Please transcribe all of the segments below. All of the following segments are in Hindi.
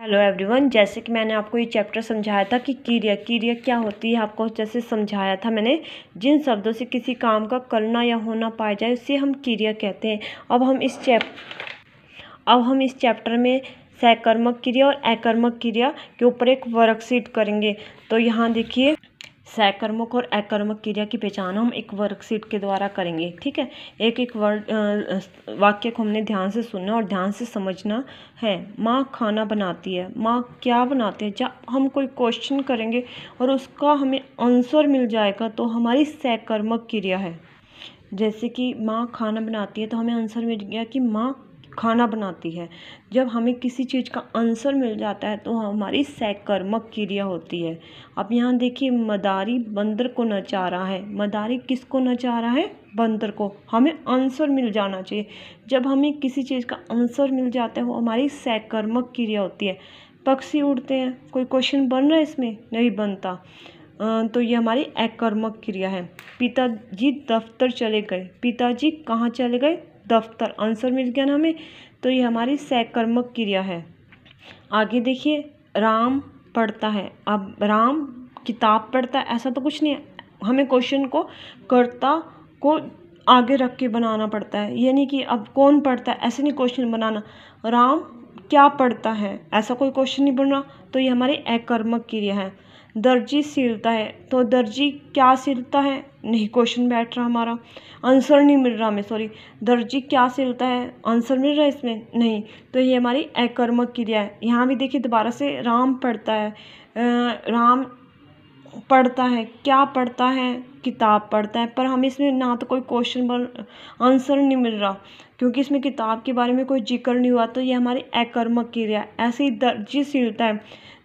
हेलो एवरीवन जैसे कि मैंने आपको ये चैप्टर समझाया था कि क्रिया क्रिया क्या होती है आपको जैसे समझाया था मैंने जिन शब्दों से किसी काम का करना या होना पाया जाए उसे हम क्रिया कहते हैं अब हम इस चैप अब हम इस चैप्टर में सहकर्मक क्रिया और अकर्मक क्रिया के ऊपर एक वर्कशीट करेंगे तो यहाँ देखिए सहकर्मक और अकर्मक क्रिया की पहचान हम एक वर्कशीट के द्वारा करेंगे ठीक है एक एक वर्ड वाक्य को हमने ध्यान से सुनना और ध्यान से समझना है माँ खाना बनाती है माँ क्या बनाती है जब हम कोई क्वेश्चन करेंगे और उसका हमें आंसर मिल जाएगा तो हमारी सहकर्मक क्रिया है जैसे कि माँ खाना बनाती है तो हमें आंसर मिल गया कि माँ खाना बनाती है जब हमें किसी चीज़ का आंसर मिल जाता है तो हमारी सहकर्मक क्रिया होती है अब यहाँ देखिए मदारी बंदर को नचा रहा है मदारी किसको नचा रहा है बंदर को हमें आंसर मिल जाना चाहिए जब हमें किसी चीज़ का आंसर मिल जाता है वो हमारी सहकर्मक क्रिया होती है पक्षी उड़ते हैं कोई क्वेश्चन बन रहा है इसमें नहीं बनता तो ये हमारी अकर्मक क्रिया है पिताजी दफ्तर चले गए पिताजी कहाँ चले गए दफ्तर आंसर मिल गया ना हमें तो ये हमारी सहकर्मक क्रिया है आगे देखिए राम पढ़ता है अब राम किताब पढ़ता है ऐसा तो कुछ नहीं है हमें क्वेश्चन को कर्ता को आगे रख के बनाना पड़ता है यानी कि अब कौन पढ़ता है ऐसे नहीं क्वेश्चन बनाना राम क्या पढ़ता है ऐसा कोई क्वेश्चन नहीं बन रहा तो ये हमारी अकर्मक क्रिया है दर्जी सिलता है तो दर्जी क्या सिलता है नहीं क्वेश्चन बैठ रहा हमारा आंसर नहीं मिल रहा हमें सॉरी दर्जी क्या सिलता है आंसर मिल रहा है इसमें नहीं तो ये हमारी अकर्मक क्रिया है यहाँ भी देखिए दोबारा से राम पढ़ता है राम पढ़ता है क्या पढ़ता है किताब पढ़ता है पर हमें इसमें ना तो कोई क्वेश्चन आंसर नहीं मिल रहा क्योंकि इसमें किताब के बारे में कोई जिक्र नहीं हुआ तो ये हमारी अकर्मक क्रिया ऐसे ही दर्जी सिलता है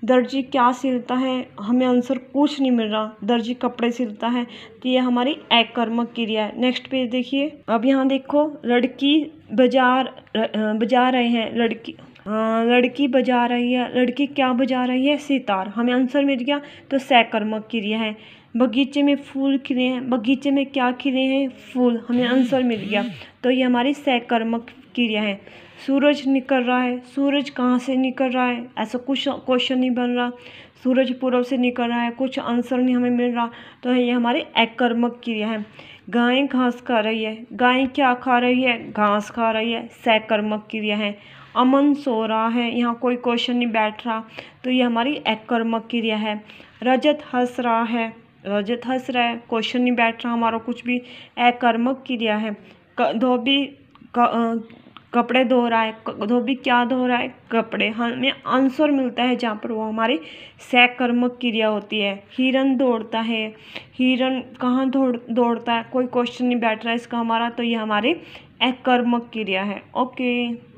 दर्जी क्या सिलता है हमें आंसर कुछ नहीं मिल रहा दर्जी कपड़े सिलता है तो ये हमारी अकर्मक क्रिया है नेक्स्ट पेज देखिए अब यहाँ देखो लड़की बाजार बाजार रहे हैं लड़की लड़की बजा रही है लड़की क्या बजा रही है सितार हमें आंसर मिल गया तो सैकर्मक क्रिया है बगीचे में फूल खिले हैं बगीचे में क्या खिले हैं फूल हमें आंसर मिल गया तो ये हमारी सैकर्मक क्रिया है सूरज निकल रहा है सूरज कहाँ से निकल रहा है ऐसा कुछ क्वेश्चन नहीं बन रहा सूरज पूर्व से निकल रहा है कुछ आंसर नहीं हमें मिल रहा तो ये हमारी अकर्मक क्रिया है गाय घास खा रही है गाय क्या खा रही है घास खा रही है सैकर्मक क्रिया है अमन सो रहा है यहाँ कोई क्वेश्चन नहीं बैठ रहा तो ये हमारी एकर्मक क्रिया है रजत हंस रहा है रजत हंस रहा है क्वेश्चन नहीं बैठ रहा हमारा कुछ भी अकर्मक क्रिया है धोबी कपड़े धो रहा है धोबी क्या धो रहा है कपड़े हमें आंसर मिलता है जहाँ पर वो हमारी सहकर्मक क्रिया होती है हिरन दौड़ता है हिरन कहाँ दौड़ दौड़ता है कोई क्वेश्चन नहीं बैठ रहा है इसका हमारा तो ये हमारी अकर्मक क्रिया है ओके